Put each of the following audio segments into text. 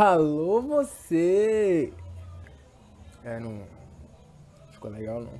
Alô, você! É, não. Ficou legal, não.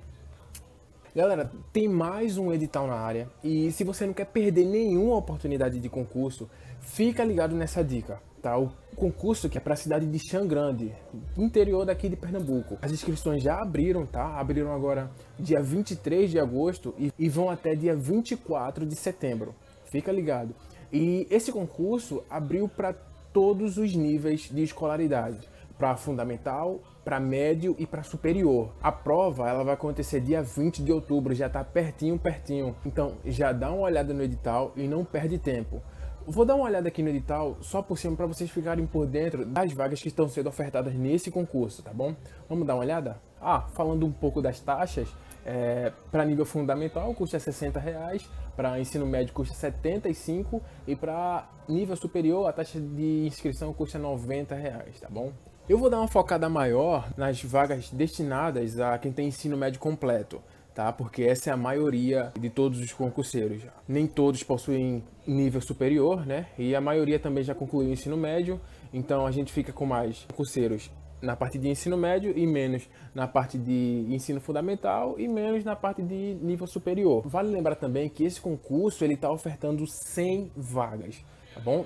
Galera, tem mais um edital na área e se você não quer perder nenhuma oportunidade de concurso, fica ligado nessa dica, tá? O concurso que é para a cidade de Xangrande, interior daqui de Pernambuco. As inscrições já abriram, tá? Abriram agora dia 23 de agosto e, e vão até dia 24 de setembro. Fica ligado. E esse concurso abriu para todos os níveis de escolaridade, para fundamental, para médio e para superior. A prova ela vai acontecer dia 20 de outubro, já está pertinho, pertinho. Então já dá uma olhada no edital e não perde tempo. Vou dar uma olhada aqui no edital só por cima para vocês ficarem por dentro das vagas que estão sendo ofertadas nesse concurso, tá bom? Vamos dar uma olhada? Ah, falando um pouco das taxas, é, para nível fundamental custa 60 reais, para ensino médio custa 75 e para nível superior a taxa de inscrição custa 90 reais, tá bom? Eu vou dar uma focada maior nas vagas destinadas a quem tem ensino médio completo, tá? Porque essa é a maioria de todos os concurseiros. Nem todos possuem nível superior, né? E a maioria também já concluiu o ensino médio, então a gente fica com mais concurseiros na parte de ensino médio e menos na parte de ensino fundamental e menos na parte de nível superior. Vale lembrar também que esse concurso ele está ofertando 100 vagas, tá bom?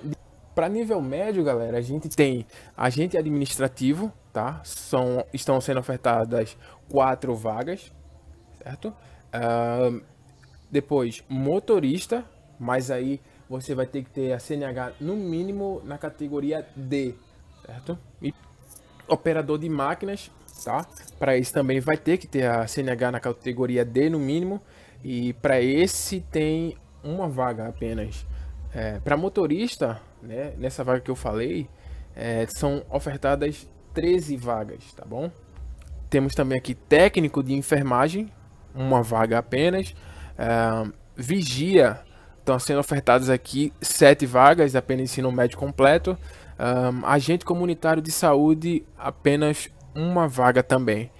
Para nível médio, galera, a gente tem agente administrativo, tá? São, estão sendo ofertadas quatro vagas, certo? Uh, depois, motorista, mas aí você vai ter que ter a CNH no mínimo na categoria D, certo? E operador de máquinas, tá? Para esse também vai ter que ter a CNH na categoria D no mínimo e para esse tem uma vaga apenas. É, para motorista, né, nessa vaga que eu falei, é, são ofertadas 13 vagas, tá bom? Temos também aqui técnico de enfermagem, uma vaga apenas. É, vigia, estão sendo ofertadas aqui 7 vagas, apenas ensino médio completo um, agente comunitário de saúde, apenas uma vaga também.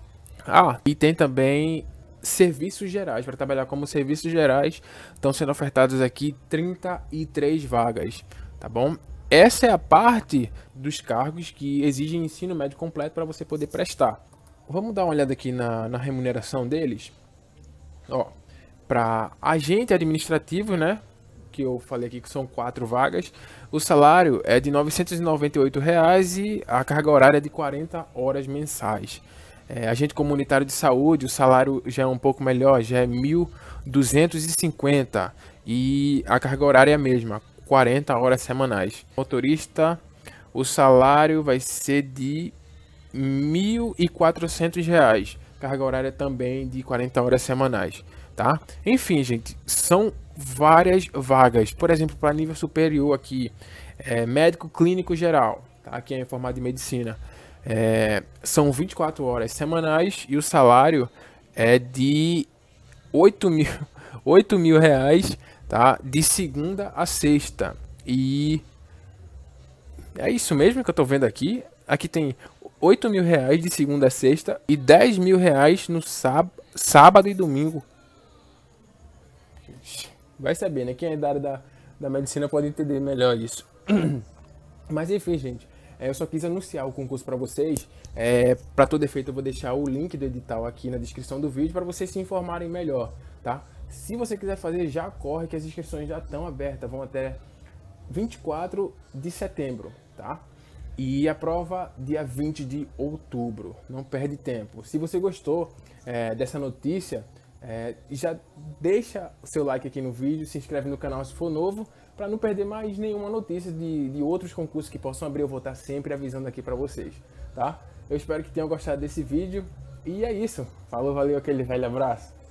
Ah, e tem também serviços gerais, para trabalhar como serviços gerais, estão sendo ofertados aqui 33 vagas, tá bom? Essa é a parte dos cargos que exigem ensino médio completo para você poder prestar. Vamos dar uma olhada aqui na, na remuneração deles? Ó, para agente administrativo, né? que eu falei aqui, que são quatro vagas, o salário é de R$ 998 reais e a carga horária é de 40 horas mensais. É, agente comunitário de saúde, o salário já é um pouco melhor, já é 1.250 e a carga horária é a mesma, 40 horas semanais. Motorista, o salário vai ser de R$ reais, carga horária também de 40 horas semanais, tá? Enfim, gente, são várias vagas, por exemplo, para nível superior aqui, é, médico clínico geral, tá? quem é formado em medicina, é, são 24 horas semanais e o salário é de 8 mil, 8 mil reais tá? de segunda a sexta. E é isso mesmo que eu estou vendo aqui. Aqui tem 8 mil reais de segunda a sexta e 10 mil reais no sábado, sábado e domingo Vai saber, né? Quem é da área da, da medicina pode entender melhor isso. Mas enfim, gente, é, eu só quis anunciar o concurso para vocês. É, para todo efeito, eu vou deixar o link do edital aqui na descrição do vídeo para vocês se informarem melhor, tá? Se você quiser fazer, já corre que as inscrições já estão abertas, vão até 24 de setembro, tá? E a prova dia 20 de outubro. Não perde tempo. Se você gostou é, dessa notícia, é, já deixa o seu like aqui no vídeo, se inscreve no canal se for novo, para não perder mais nenhuma notícia de, de outros concursos que possam abrir. Eu vou estar sempre avisando aqui para vocês, tá? Eu espero que tenham gostado desse vídeo. E é isso. Falou, valeu, aquele velho abraço.